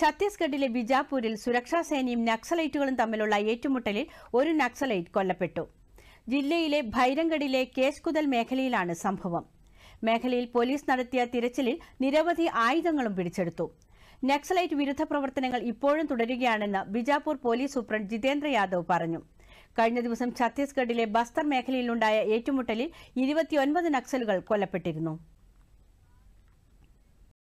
ഛത്തീസ്ഗഡിലെ ബിജാപൂരിൽ സുരക്ഷാസേനയും നക്സലൈറ്റുകളും തമ്മിലുള്ള ഏറ്റുമുട്ടലിൽ ഒരു നക്സലൈറ്റ് കൊല്ലപ്പെട്ടു ജില്ലയിലെ ഭൈരംഗഡിലെ കേസ്കുതൽ മേഖലയിലാണ് സംഭവം മേഖലയിൽ പോലീസ് നടത്തിയ തിരച്ചിലിൽ നിരവധി ആയുധങ്ങളും പിടിച്ചെടുത്തു നക്സലൈറ്റ് വിരുദ്ധ പ്രവർത്തനങ്ങൾ ഇപ്പോഴും തുടരുകയാണെന്ന് ബിജാപൂർ പോലീസ് സൂപ്രണ്ട് ജിതേന്ദ്ര യാദവ് പറഞ്ഞു കഴിഞ്ഞ ദിവസം ഛത്തീസ്ഗഡിലെ ബസ്തർ മേഖലയിലുണ്ടായ ഏറ്റുമുട്ടലിൽ ഇരുപത്തിയൊൻപത് നക്സലുകൾ കൊല്ലപ്പെട്ടിരുന്നു